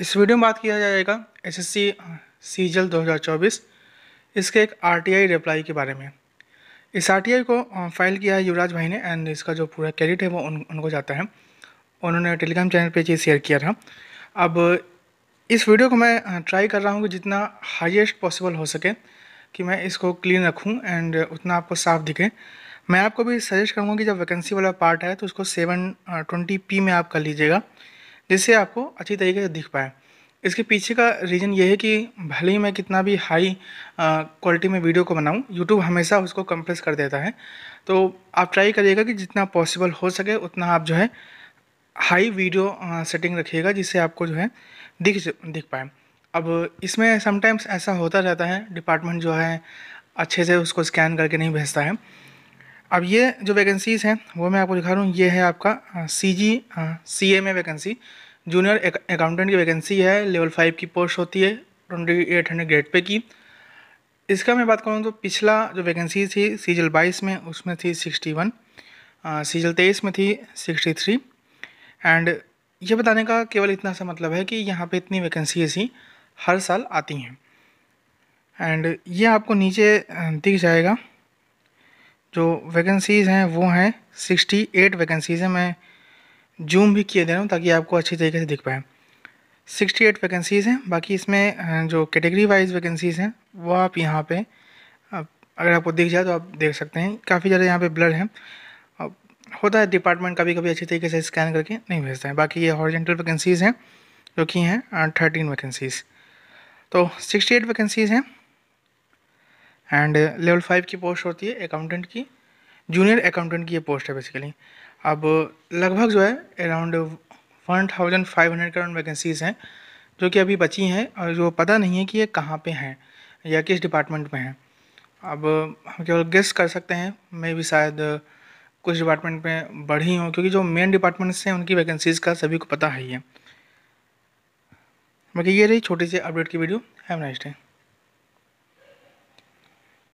इस वीडियो में बात किया जाएगा एस एस सी सीजल दो हज़ार चौबीस इसके एक आर टी आई रिप्लाई के बारे में इस आर टी आई को फाइल किया है युवराज भाई ने एंड इसका जो पूरा क्रेडिट है वो उन, उनको जाता है उन्होंने टेलीग्राम चैनल पे चीज़ शेयर किया था अब इस वीडियो को मैं ट्राई कर रहा हूँ कि जितना हाईएस्ट पॉसिबल हो सके कि मैं इसको क्लीन रखूँ एंड उतना आपको साफ दिखे मैं आपको भी सजेस्ट करूँगा कि जब वैकेंसी वाला पार्ट है तो उसको सेवन ट्वेंटी पी में आप कर लीजिएगा जिससे आपको अच्छी तरीके से दिख पाए इसके पीछे का रीज़न ये है कि भले ही मैं कितना भी हाई क्वालिटी में वीडियो को बनाऊं यूट्यूब हमेशा उसको कंप्रेस कर देता है तो आप ट्राई करिएगा कि जितना पॉसिबल हो सके उतना आप जो है हाई वीडियो सेटिंग रखिएगा जिससे आपको जो है दिख दिख पाए अब इसमें समटाइम्स ऐसा होता रहता है डिपार्टमेंट जो है अच्छे से उसको स्कैन करके नहीं भेजता है अब ये जो वैकेंसीज़ हैं वो मैं आपको दिखा रहा हूँ ये है आपका सी जी सी ए में वैकेंसी जूनियर अकाउंटेंट की वैकेंसी है लेवल फाइव की पोस्ट होती है twenty eight hundred grade pay की इसका मैं बात करूँ तो पिछला जो वैकेंसी थी सीजल बाईस में उसमें थी सिक्सटी वन सीजल तेईस में थी सिक्सटी थ्री एंड ये बताने का केवल इतना सा मतलब है कि यहाँ पे इतनी वैकेंसीज ही हर साल आती हैं एंड ये आपको नीचे दिख जाएगा जो वैकेंसीज़ हैं वो हैं सिक्सटी एट वैकेंसीज़ हैं मैं जूम भी किए दे रहा हूँ ताकि आपको अच्छी तरीके से दिख पाए सिक्सटी एट वैकेंसीज़ हैं बाकी इसमें जो कैटेगरी वाइज वैकेंसीज़ हैं वो आप यहाँ पे अगर आपको दिख जाए तो आप देख सकते हैं काफ़ी ज़्यादा यहाँ पे ब्लर है होता है डिपार्टमेंट कभी कभी अच्छी तरीके से स्कैन करके नहीं भेजते हैं बाकी ये हॉरिजेंटल वैकेंसीज़ हैं जो कि हैं थर्टीन वैकेंसीज़ तो सिक्सटी एट वैकेंसीज़ हैं एंड लेवल फाइव की पोस्ट होती है अकाउंटेंट की जूनियर अकाउंटेंट की ये पोस्ट है बेसिकली अब uh, लगभग जो है around one thousand five hundred crore vacancies हैं जो कि अभी बची हैं और जो पता नहीं है कि ये कहाँ पे हैं या किस डिपार्टमेंट में हैं अब हम केवल गेस कर सकते हैं मे भी शायद uh, कुछ डिपार्टमेंट में बढ़ी हों क्योंकि जो मेन डिपार्टमेंट्स हैं उनकी वैकेंसीज़ का सभी को पता है ही है बाकी ये रही छोटी सी अपडेट की वीडियो हैव नाइस डे